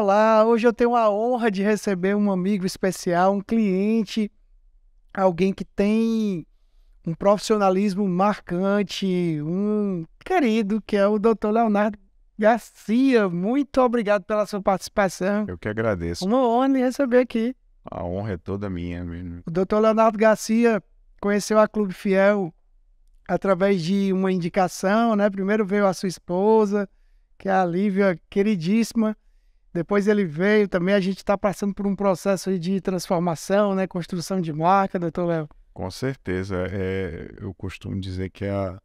Olá, hoje eu tenho a honra de receber um amigo especial, um cliente, alguém que tem um profissionalismo marcante, um querido, que é o Dr. Leonardo Garcia. Muito obrigado pela sua participação. Eu que agradeço. Uma honra receber aqui. A honra é toda minha. Mesmo. O Dr. Leonardo Garcia conheceu a Clube Fiel através de uma indicação, né? Primeiro veio a sua esposa, que é a Lívia, queridíssima. Depois ele veio também, a gente está passando por um processo de transformação, né? Construção de marca, doutor Léo. Com certeza. É, eu costumo dizer que a,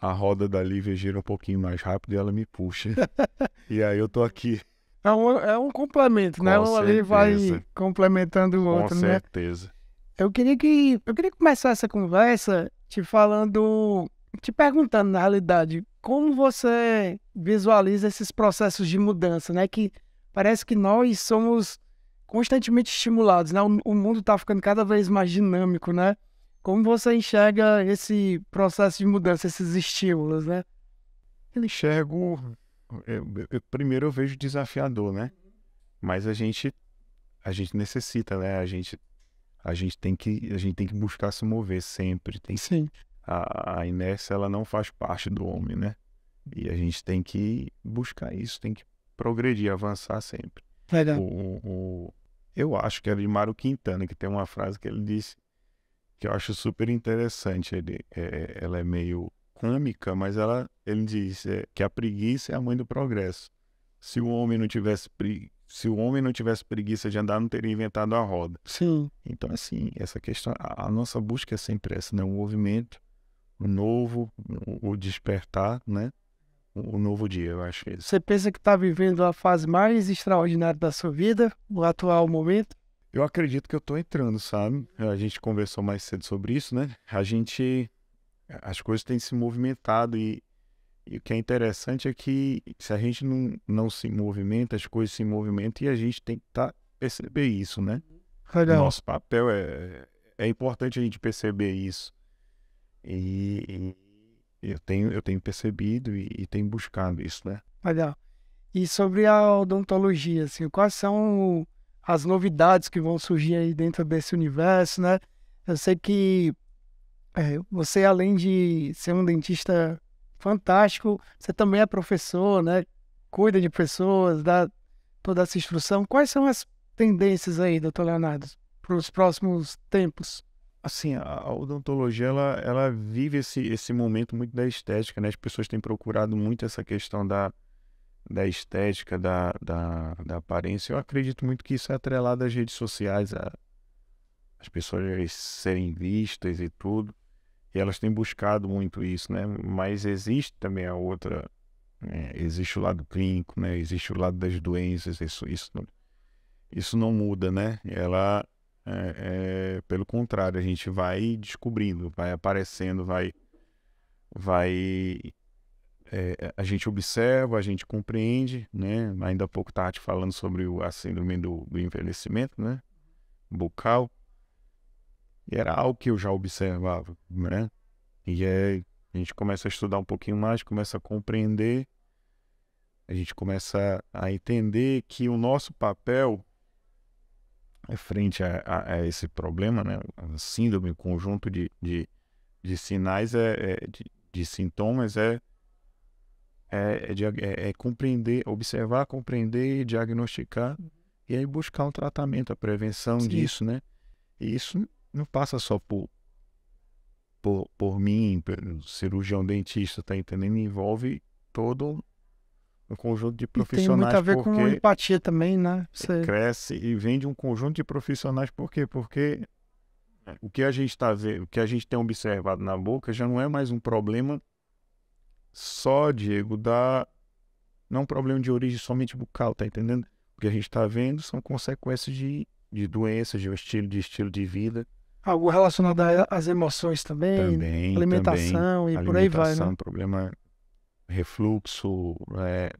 a roda da Lívia gira um pouquinho mais rápido e ela me puxa. e aí eu tô aqui. É um, é um complemento, né? Com né? Um ali vai complementando o outro, né? Com certeza. Né? Eu queria que eu queria começar essa conversa te falando, te perguntando na realidade, como você visualiza esses processos de mudança, né? Que parece que nós somos constantemente estimulados, né? O, o mundo está ficando cada vez mais dinâmico, né? Como você enxerga esse processo de mudança, esses estímulos, né? Eu enxergo. Eu, eu, primeiro eu vejo desafiador, né? Mas a gente, a gente necessita, né? A gente, a gente tem que, a gente tem que buscar se mover sempre. Tem Sim. A, a inércia ela não faz parte do homem, né? E a gente tem que buscar isso, tem que progredir, avançar sempre. Legal. O, o, eu acho que era é de Mário Quintana, que tem uma frase que ele disse que eu acho super interessante. Ele, é, é, ela é meio cômica, mas ela, ele diz é, que a preguiça é a mãe do progresso. Se o homem não tivesse se o homem não tivesse preguiça de andar, não teria inventado a roda. Sim. Então assim, essa questão, a, a nossa busca é sempre essa, né? O movimento, o novo, o, o despertar, né? O novo dia, eu acho. Você pensa que está vivendo a fase mais extraordinária da sua vida, o atual momento? Eu acredito que eu estou entrando, sabe? A gente conversou mais cedo sobre isso, né? A gente. As coisas têm se movimentado e, e o que é interessante é que se a gente não, não se movimenta, as coisas se movimentam e a gente tem que tá, perceber isso, né? Legal. Nosso papel é, é importante a gente perceber isso. E, eu tenho, eu tenho percebido e, e tenho buscado isso, né? Legal. E sobre a odontologia, assim, quais são as novidades que vão surgir aí dentro desse universo, né? Eu sei que é, você, além de ser um dentista fantástico, você também é professor, né? Cuida de pessoas, dá toda essa instrução. Quais são as tendências aí, doutor Leonardo, para os próximos tempos? assim, a odontologia ela, ela vive esse, esse momento muito da estética, né? As pessoas têm procurado muito essa questão da, da estética, da, da, da aparência. Eu acredito muito que isso é atrelado às redes sociais, a, as pessoas serem vistas e tudo. E elas têm buscado muito isso, né? Mas existe também a outra. Né? Existe o lado clínico, né? Existe o lado das doenças, isso, isso, isso não muda, né? Ela é, é, pelo contrário, a gente vai descobrindo, vai aparecendo, vai. vai é, é a gente observa, a gente compreende, né? Ainda há pouco Tati falando sobre o, síndrome do, do envelhecimento, né? Bucal. E era algo que eu já observava, né? E é, a gente começa a estudar um pouquinho mais, começa a compreender, a gente começa a entender que o nosso papel frente a, a, a, esse problema, né? síndrome, o conjunto de, de, de sinais, é, é de, de, sintomas, é, é, é, é, compreender, observar, compreender, diagnosticar e aí buscar um tratamento, a prevenção Sim. disso, né? E isso não passa só por, por, por mim, pelo cirurgião dentista, tá entendendo? Envolve todo um conjunto de profissionais. E tem muito a ver com empatia também, né? Você... Cresce e vem de um conjunto de profissionais. Por quê? Porque é, o que a gente está vendo, o que a gente tem observado na boca já não é mais um problema só, Diego, da. Não é um problema de origem somente bucal, tá entendendo? O que a gente está vendo são consequências de, de doenças, de um estilo, de estilo de vida. Algo relacionado às emoções também, também alimentação também. e alimentação, por aí vai, né? problema refluxo, é,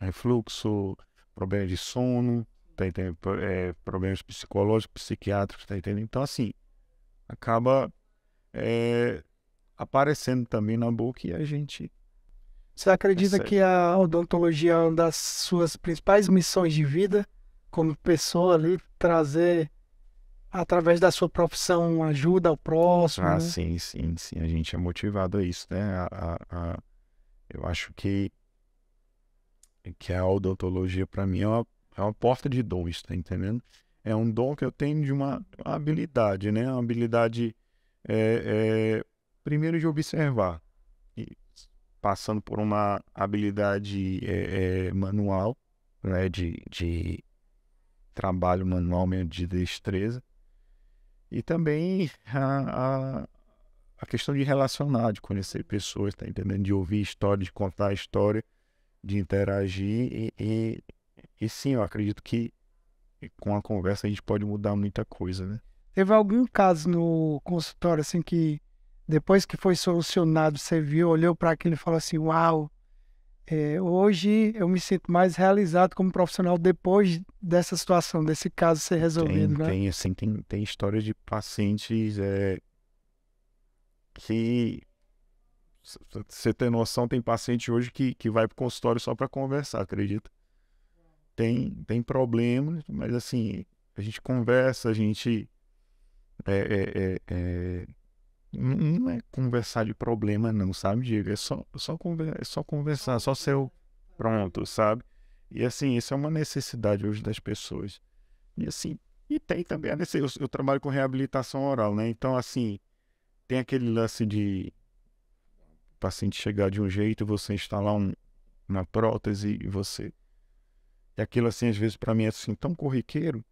refluxo, problema de sono, tá entendendo? É, problemas psicológicos, psiquiátricos, tá entendendo? Então, assim, acaba é, aparecendo também na boca e a gente. Você acredita que a odontologia é uma das suas principais missões de vida, como pessoa ali, trazer através da sua profissão ajuda ao próximo? Ah, né? sim, sim, sim. A gente é motivado a isso, né? a, a, a eu acho que, que a odontologia, para mim, é uma, é uma porta de dons, tá entendendo? É um dom que eu tenho de uma habilidade, né? Uma habilidade, é, é, primeiro, de observar. E passando por uma habilidade é, é manual, né? De, de trabalho manual, de destreza. E também a, a a questão de relacionar, de conhecer pessoas, tá entendendo? De ouvir história, de contar história, de interagir. E, e, e sim, eu acredito que com a conversa a gente pode mudar muita coisa, né? Teve algum caso no consultório, assim, que depois que foi solucionado, você viu, olhou para aquilo e falou assim: Uau, é, hoje eu me sinto mais realizado como profissional depois dessa situação, desse caso ser resolvido, tem, né? Tem, assim, tem, tem histórias de pacientes é, que você tem noção, tem paciente hoje que, que vai pro consultório só para conversar, acredita? Tem, tem problemas, mas assim, a gente conversa, a gente. É, é, é, é, não é conversar de problema, não, sabe, Diego? É só, só, conver, é só conversar, só ser o pronto, sabe? E assim, isso é uma necessidade hoje das pessoas. E assim, e tem também a necessidade. Eu, eu trabalho com reabilitação oral, né? Então, assim, tem aquele lance de o paciente chegar de um jeito, você instalar um, uma prótese e você. E aquilo assim, às vezes, para mim é assim, tão corriqueiro.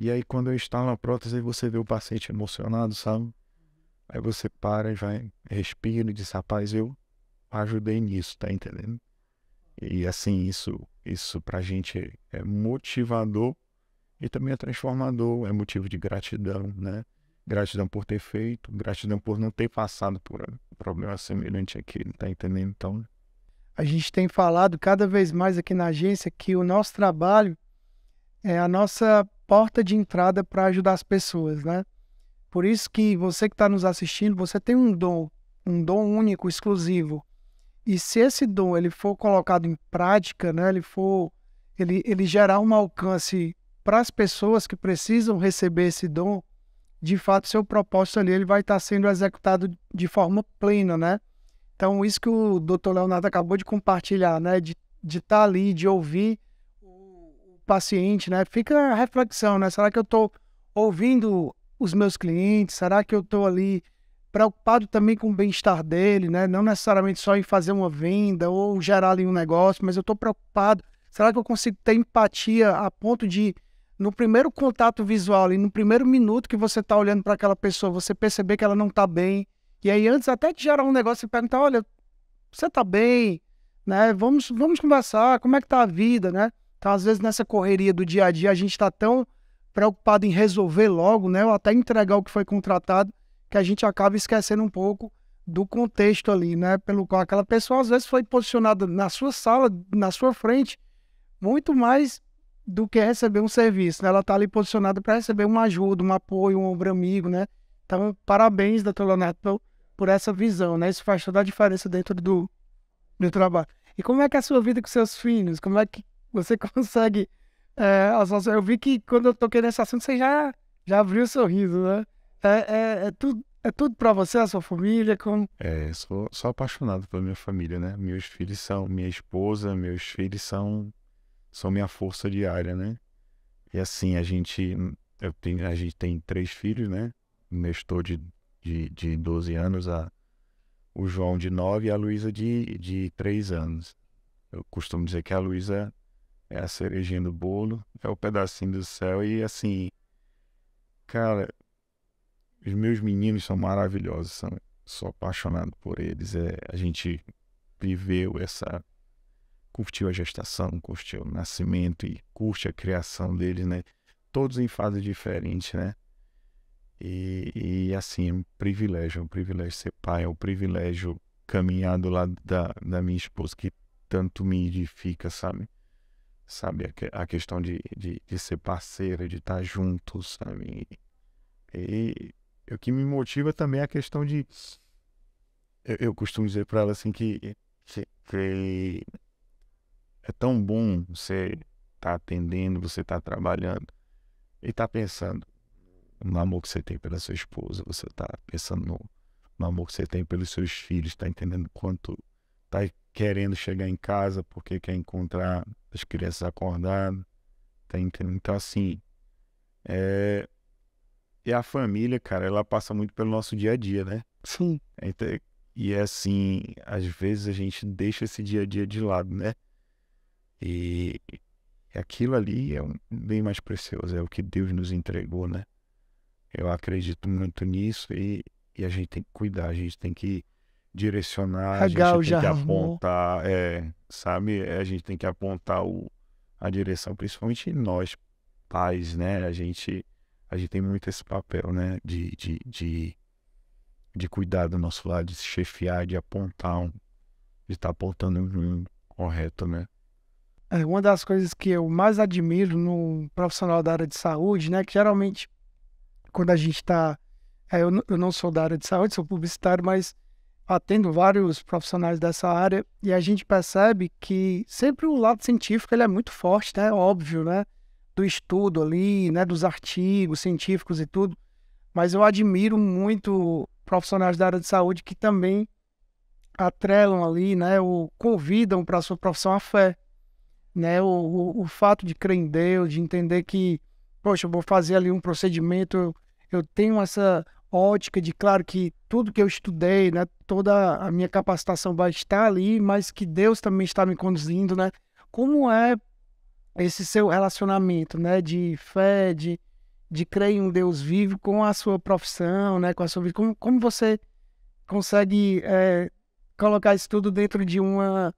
E aí, quando eu instalo a prótese, você vê o paciente emocionado, sabe? Aí você para e vai, respira e diz, rapaz, eu ajudei nisso, tá entendendo? E assim, isso, isso pra gente é, é motivador e também é transformador, é motivo de gratidão, né? Gratidão por ter feito, gratidão por não ter passado por um problema semelhante aqui, tá entendendo? Então, né? a gente tem falado cada vez mais aqui na agência que o nosso trabalho é a nossa porta de entrada para ajudar as pessoas, né? Por isso que você que está nos assistindo, você tem um dom, um dom único, exclusivo. E se esse dom ele for colocado em prática, né, ele for ele, ele gerar um alcance para as pessoas que precisam receber esse dom, de fato seu propósito ali ele vai estar tá sendo executado de forma plena, né? Então isso que o Dr. Leonardo acabou de compartilhar, né, de de estar tá ali, de ouvir o paciente, né? Fica a reflexão, né? Será que eu estou ouvindo os meus clientes? Será que eu estou ali preocupado também com o bem-estar dele, né? Não necessariamente só em fazer uma venda ou gerar ali um negócio, mas eu estou preocupado. Será que eu consigo ter empatia a ponto de no primeiro contato visual ali, no primeiro minuto que você está olhando para aquela pessoa, você perceber que ela não está bem. E aí, antes até de gerar um negócio, você perguntar, olha, você está bem? Né? Vamos, vamos conversar, como é que está a vida, né? Então, às vezes, nessa correria do dia a dia, a gente está tão preocupado em resolver logo, né? Ou até entregar o que foi contratado, que a gente acaba esquecendo um pouco do contexto ali, né? Pelo qual aquela pessoa, às vezes, foi posicionada na sua sala, na sua frente, muito mais do que receber um serviço. Né? Ela está ali posicionada para receber uma ajuda, um apoio, um ombro amigo, né? Então, parabéns, doutor Leonardo, por essa visão, né? Isso faz toda a diferença dentro do, do trabalho. E como é que é a sua vida com seus filhos? Como é que você consegue... É, eu vi que quando eu toquei nesse assunto, você já, já abriu o sorriso, né? É, é, é tudo, é tudo para você, a sua família? Como... É, sou, sou apaixonado pela minha família, né? Meus filhos são... Minha esposa, meus filhos são são minha força diária, né? E assim, a gente, eu tenho, a gente tem três filhos, né? O Nestor de, de, de 12 anos, a, o João de 9 e a Luísa de, de 3 anos. Eu costumo dizer que a Luísa é a cerejinha do bolo, é o pedacinho do céu. E assim, cara, os meus meninos são maravilhosos, são, sou apaixonado por eles. É, a gente viveu essa curtiu a gestação, curtiu o nascimento e curte a criação deles, né? Todos em fase diferente, né? E, e assim, é um privilégio, é um privilégio ser pai, é um privilégio caminhar do lado da, da minha esposa que tanto me edifica, sabe? Sabe, a, a questão de, de, de, ser parceira, de estar junto, sabe? E, e o que me motiva também é a questão de. Eu, eu costumo dizer para ela assim que, que é tão bom você estar tá atendendo, você estar tá trabalhando e estar tá pensando no amor que você tem pela sua esposa, você está pensando no, no, amor que você tem pelos seus filhos, está entendendo quanto está querendo chegar em casa porque quer encontrar as crianças acordadas, tá entendendo? Então, assim, é... e a família, cara, ela passa muito pelo nosso dia a dia, né? Sim. Então, e assim, às vezes a gente deixa esse dia a dia de lado, né? E aquilo ali é um bem mais precioso, é o que Deus nos entregou, né? Eu acredito muito nisso e, e a gente tem que cuidar, a gente tem que direcionar, a gente tem que apontar, é, sabe? É, a gente tem que apontar o, a direção, principalmente nós, pais, né? A gente, a gente tem muito esse papel, né? De, de, de, de cuidar do nosso lado, de se chefiar, de apontar, um, de estar tá apontando um, um correto, né? É, uma das coisas que eu mais admiro no profissional da área de saúde, né, que geralmente quando a gente está. É, eu, eu não sou da área de saúde, sou publicitário, mas atendo vários profissionais dessa área e a gente percebe que sempre o lado científico ele é muito forte, né? É óbvio, né? Do estudo ali, né? Dos artigos científicos e tudo. Mas eu admiro muito profissionais da área de saúde que também atrelam ali, né? Ou convidam para a sua profissão a fé né? O, o, o, fato de crer em Deus, de entender que, poxa, eu vou fazer ali um procedimento, eu, tenho essa ótica de, claro, que tudo que eu estudei, né? Toda a minha capacitação vai estar ali, mas que Deus também está me conduzindo, né? Como é esse seu relacionamento, né? De fé, de, de crer em um Deus vivo com a sua profissão, né? Com a sua vida. Como, como você consegue é, colocar isso tudo dentro de uma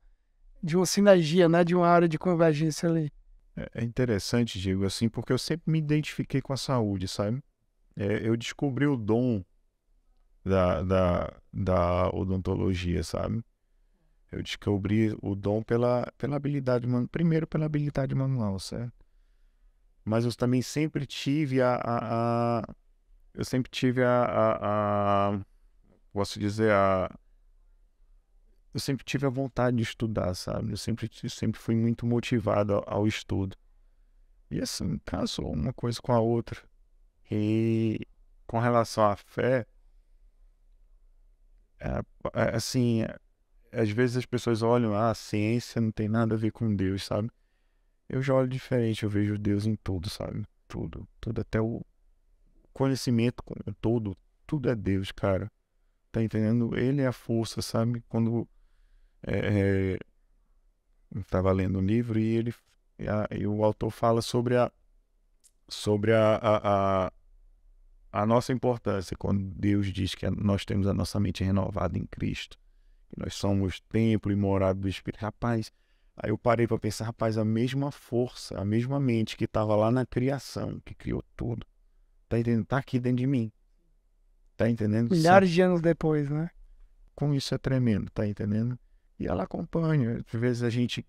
de uma sinergia, né? De uma área de convergência ali. É, é interessante, Diego, assim, porque eu sempre me identifiquei com a saúde, sabe? É, eu descobri o dom da, da, da odontologia, sabe? Eu descobri o dom pela, pela habilidade manual. Primeiro pela habilidade manual, certo? Mas eu também sempre tive a. a, a eu sempre tive a, a, a. Posso dizer a eu sempre tive a vontade de estudar, sabe? Eu sempre, sempre fui muito motivado ao, ao estudo. E assim, casou uma coisa com a outra. E com relação à fé, é, é assim, é, às vezes as pessoas olham, ah, a ciência não tem nada a ver com Deus, sabe? Eu já olho diferente, eu vejo Deus em tudo, sabe? Tudo, tudo, até o conhecimento todo, tudo é Deus, cara. Tá entendendo? Ele é a força, sabe? Quando é, é estava lendo um livro e ele a, e o autor fala sobre a sobre a, a, a, a nossa importância quando Deus diz que nós temos a nossa mente renovada em Cristo que nós somos templo e morada do Espírito rapaz aí eu parei para pensar rapaz a mesma força a mesma mente que estava lá na criação que criou tudo tá entendendo tá aqui dentro de mim tá entendendo milhares de anos depois né com isso é tremendo tá entendendo e ela acompanha. Às vezes a gente.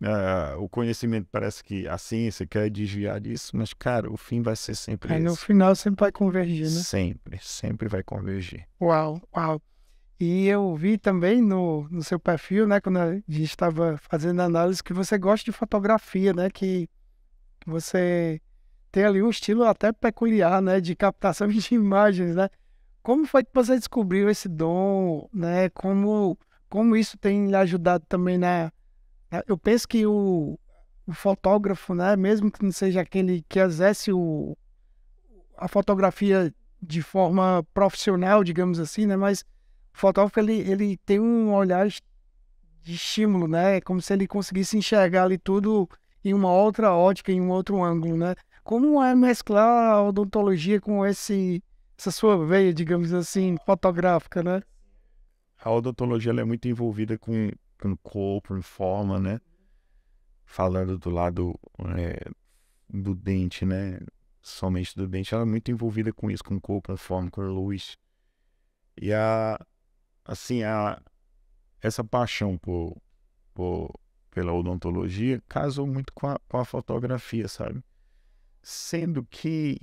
Uh, o conhecimento parece que a ciência quer desviar disso, mas, cara, o fim vai ser sempre. Aí esse. no final sempre vai convergir, né? Sempre, sempre vai convergir. Uau, uau. E eu vi também no, no seu perfil, né, quando a gente estava fazendo análise, que você gosta de fotografia, né, que você tem ali um estilo até peculiar, né, de captação de imagens, né? Como foi que você descobriu esse dom, né? Como como isso tem lhe ajudado também na. Né? É, eu penso que o, o fotógrafo, né, mesmo que não seja aquele que exerce o, a fotografia de forma profissional, digamos assim, né, mas o fotógrafo ele, ele tem um olhar de estímulo, né, é como se ele conseguisse enxergar ali tudo em uma outra ótica, em um outro ângulo, né. Como é mesclar a odontologia com esse, essa sua veia, digamos assim, fotográfica, né? a odontologia é muito envolvida com, com corpo, com forma, né? Falando do lado é, do dente, né? Somente do dente, ela é muito envolvida com isso, com corpo, com forma, com luz. E a, assim, a, essa paixão por, por, pela odontologia casou muito com a, com a fotografia, sabe? Sendo que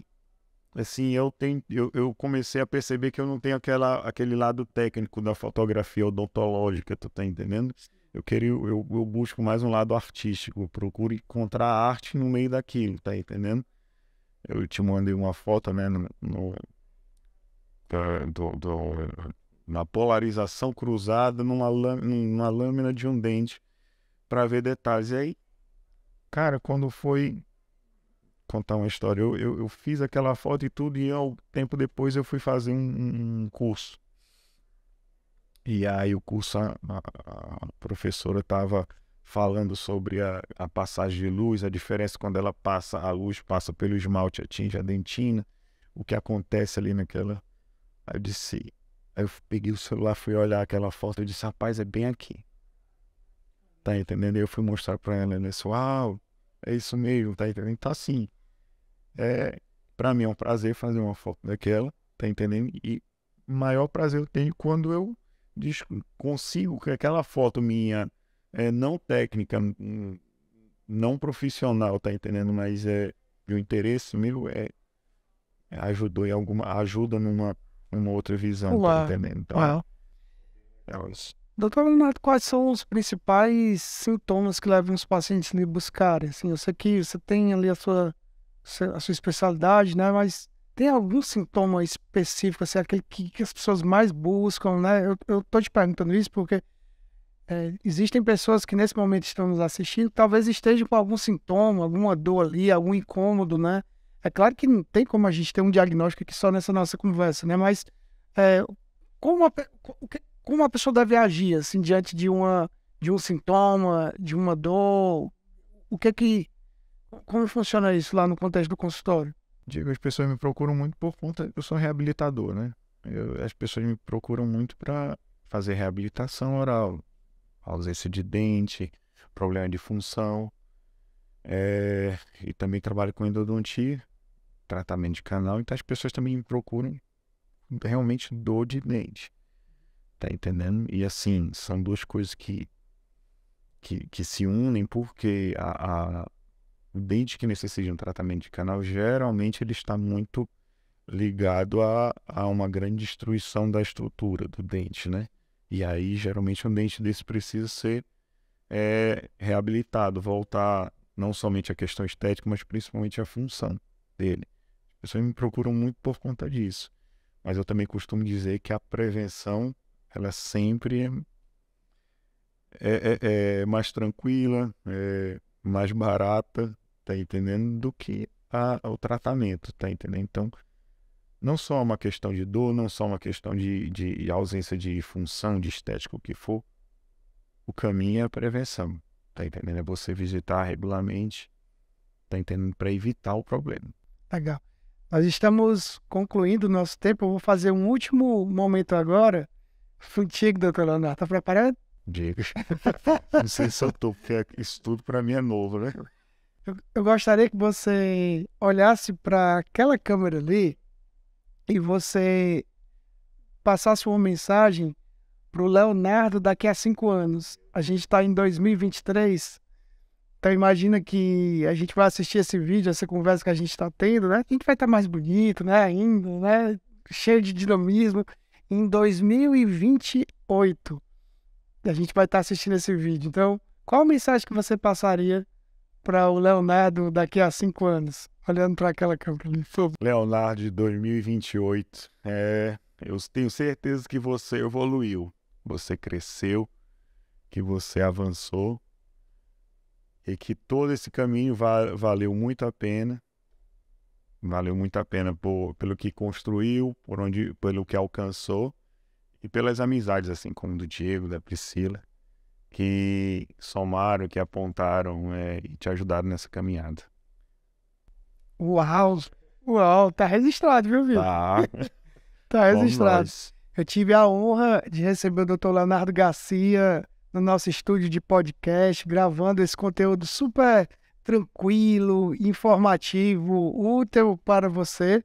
assim, eu, tenho, eu, eu comecei a perceber que eu não tenho aquela, aquele lado técnico da fotografia odontológica, tu tá entendendo? Eu, queria, eu, eu busco mais um lado artístico, procuro encontrar arte no meio daquilo, tá entendendo? Eu te mandei uma foto, né, no, no do, do, na polarização cruzada numa, numa lâmina de um dente para ver detalhes. E aí, cara, quando foi contar uma história. Eu, eu, eu, fiz aquela foto e tudo, e o tempo depois eu fui fazer um, um curso. E aí o curso, a, a professora estava falando sobre a, a, passagem de luz, a diferença quando ela passa, a luz passa pelo esmalte, atinge a dentina, o que acontece ali naquela. Aí eu disse. Aí eu peguei o celular, fui olhar aquela foto, eu disse, rapaz, é bem aqui. Tá entendendo? Eu fui mostrar pra ela, né disse, uau, é isso mesmo, tá entendendo? Tá então, sim. É, para mim é um prazer fazer uma foto daquela, tá entendendo? E maior prazer eu tenho quando eu consigo que aquela foto minha é, não técnica, não profissional, tá entendendo? Mas é um interesse meu é, é ajudou em alguma ajuda numa, numa outra visão, tá entendendo? Então, é isso. Doutor Leonardo, quais são os principais sintomas que levam os pacientes a buscar? Assim, eu sei que você tem ali a sua a sua especialidade, né? Mas tem algum sintoma específico, assim, aquele que, que as pessoas mais buscam, né? Eu, eu tô te perguntando isso porque é, existem pessoas que nesse momento estão nos assistindo, talvez estejam com algum sintoma, alguma dor ali, algum incômodo, né? É claro que não tem como a gente ter um diagnóstico aqui só nessa nossa conversa, né? Mas é, como, a, como a pessoa deve agir, assim, diante de, uma, de um sintoma, de uma dor? O que é que como funciona isso lá no contexto do consultório? Digo, as pessoas me procuram muito por conta. Eu sou reabilitador, né? Eu, as pessoas me procuram muito para fazer reabilitação oral, ausência de dente, problema de função. É, e também trabalho com endodontia, tratamento de canal. Então as pessoas também me procuram realmente dor de dente. Tá entendendo? E assim, são duas coisas que, que, que se unem porque a, a desde que necessite de um tratamento de canal, geralmente ele está muito ligado a, a uma grande destruição da estrutura do dente, né? E aí, geralmente, um dente desse precisa ser é, reabilitado, voltar não somente à questão estética, mas principalmente à função dele. As pessoas me procuram muito por conta disso. Mas eu também costumo dizer que a prevenção, ela sempre é, é, é, é mais tranquila, é mais barata tá entendendo? Do que a, o tratamento, tá entendendo? Então, não só é uma questão de dor, não só é uma questão de, de ausência de função, de estética, o que for, o caminho é a prevenção, tá entendendo? É você visitar regularmente, tá entendendo? Para evitar o problema. Legal. Nós estamos concluindo o nosso tempo. Eu vou fazer um último momento agora. Contigo, doutor Leonardo. Está preparado? Diga. Não sei se eu estou, porque isso tudo para mim é novo, né? Eu, eu gostaria que você olhasse para aquela câmera ali e você passasse uma mensagem para o Leonardo daqui a cinco anos. A gente está em 2023. Então imagina que a gente vai assistir esse vídeo, essa conversa que a gente está tendo, né? A gente vai estar tá mais bonito, né? Ainda, né? Cheio de dinamismo. Em 2028 a gente vai estar tá assistindo esse vídeo. Então, qual a mensagem que você passaria para o Leonardo daqui a cinco anos, olhando para aquela câmera ali. Leonardo de 2028, é, eu tenho certeza que você evoluiu, você cresceu, que você avançou e que todo esse caminho va valeu muito a pena. Valeu muito a pena por, pelo que construiu, por onde, pelo que alcançou e pelas amizades, assim como do Diego, da Priscila que somaram, que apontaram é, e te ajudaram nessa caminhada. Uau! Uau, tá registrado, viu, Vitor? Tá. tá registrado. Eu tive a honra de receber o Dr. Leonardo Garcia no nosso estúdio de podcast, gravando esse conteúdo super tranquilo, informativo, útil para você.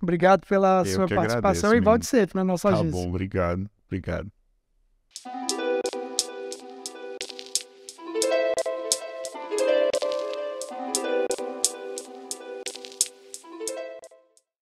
Obrigado pela Eu sua participação agradeço, e volte sempre na nossa tá agência. Tá bom, obrigado. Obrigado.